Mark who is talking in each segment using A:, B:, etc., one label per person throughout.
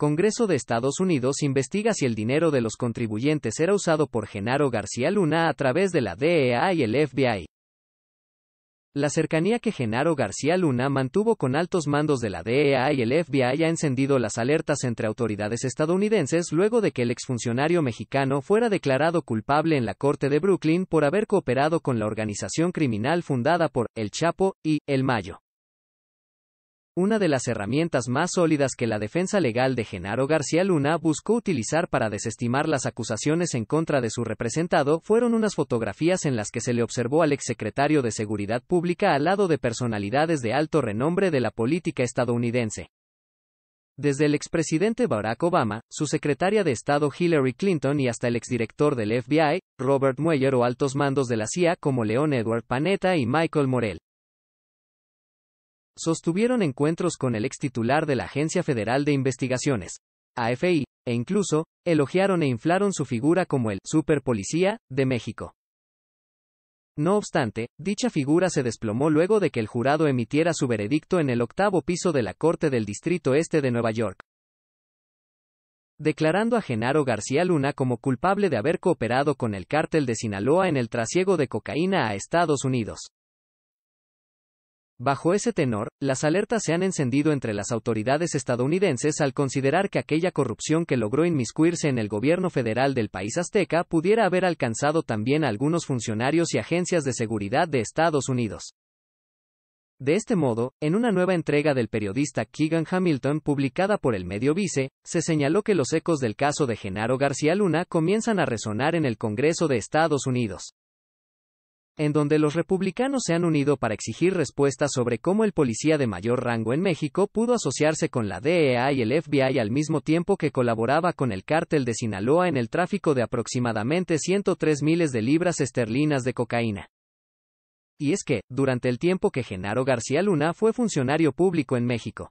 A: Congreso de Estados Unidos investiga si el dinero de los contribuyentes era usado por Genaro García Luna a través de la DEA y el FBI. La cercanía que Genaro García Luna mantuvo con altos mandos de la DEA y el FBI ha encendido las alertas entre autoridades estadounidenses luego de que el exfuncionario mexicano fuera declarado culpable en la Corte de Brooklyn por haber cooperado con la organización criminal fundada por El Chapo y El Mayo una de las herramientas más sólidas que la defensa legal de Genaro García Luna buscó utilizar para desestimar las acusaciones en contra de su representado fueron unas fotografías en las que se le observó al exsecretario de Seguridad Pública al lado de personalidades de alto renombre de la política estadounidense. Desde el expresidente Barack Obama, su secretaria de Estado Hillary Clinton y hasta el exdirector del FBI, Robert Mueller o altos mandos de la CIA como León Edward Panetta y Michael Morell sostuvieron encuentros con el ex titular de la Agencia Federal de Investigaciones, AFI, e incluso, elogiaron e inflaron su figura como el «superpolicía» de México. No obstante, dicha figura se desplomó luego de que el jurado emitiera su veredicto en el octavo piso de la Corte del Distrito Este de Nueva York. Declarando a Genaro García Luna como culpable de haber cooperado con el cártel de Sinaloa en el trasiego de cocaína a Estados Unidos. Bajo ese tenor, las alertas se han encendido entre las autoridades estadounidenses al considerar que aquella corrupción que logró inmiscuirse en el gobierno federal del país azteca pudiera haber alcanzado también a algunos funcionarios y agencias de seguridad de Estados Unidos. De este modo, en una nueva entrega del periodista Keegan Hamilton publicada por el medio Vice, se señaló que los ecos del caso de Genaro García Luna comienzan a resonar en el Congreso de Estados Unidos en donde los republicanos se han unido para exigir respuestas sobre cómo el policía de mayor rango en México pudo asociarse con la DEA y el FBI al mismo tiempo que colaboraba con el cártel de Sinaloa en el tráfico de aproximadamente 103 miles de libras esterlinas de cocaína. Y es que, durante el tiempo que Genaro García Luna fue funcionario público en México,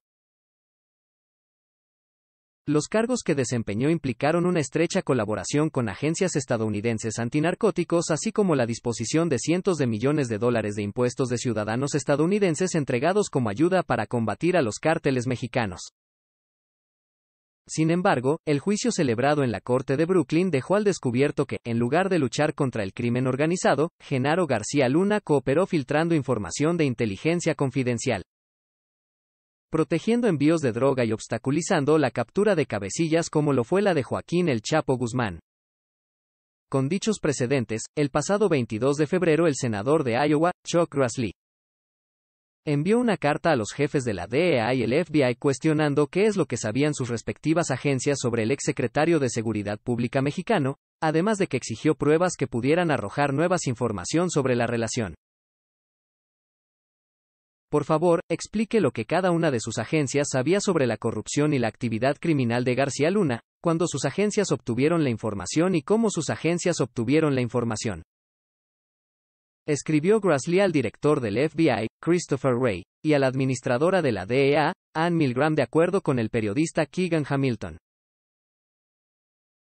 A: los cargos que desempeñó implicaron una estrecha colaboración con agencias estadounidenses antinarcóticos, así como la disposición de cientos de millones de dólares de impuestos de ciudadanos estadounidenses entregados como ayuda para combatir a los cárteles mexicanos. Sin embargo, el juicio celebrado en la Corte de Brooklyn dejó al descubierto que, en lugar de luchar contra el crimen organizado, Genaro García Luna cooperó filtrando información de inteligencia confidencial protegiendo envíos de droga y obstaculizando la captura de cabecillas como lo fue la de Joaquín el Chapo Guzmán. Con dichos precedentes, el pasado 22 de febrero el senador de Iowa, Chuck Grassley, envió una carta a los jefes de la DEA y el FBI cuestionando qué es lo que sabían sus respectivas agencias sobre el exsecretario de Seguridad Pública mexicano, además de que exigió pruebas que pudieran arrojar nuevas información sobre la relación. Por favor, explique lo que cada una de sus agencias sabía sobre la corrupción y la actividad criminal de García Luna, cuando sus agencias obtuvieron la información y cómo sus agencias obtuvieron la información. Escribió Grassley al director del FBI, Christopher Wray, y a la administradora de la DEA, Anne Milgram de acuerdo con el periodista Keegan Hamilton.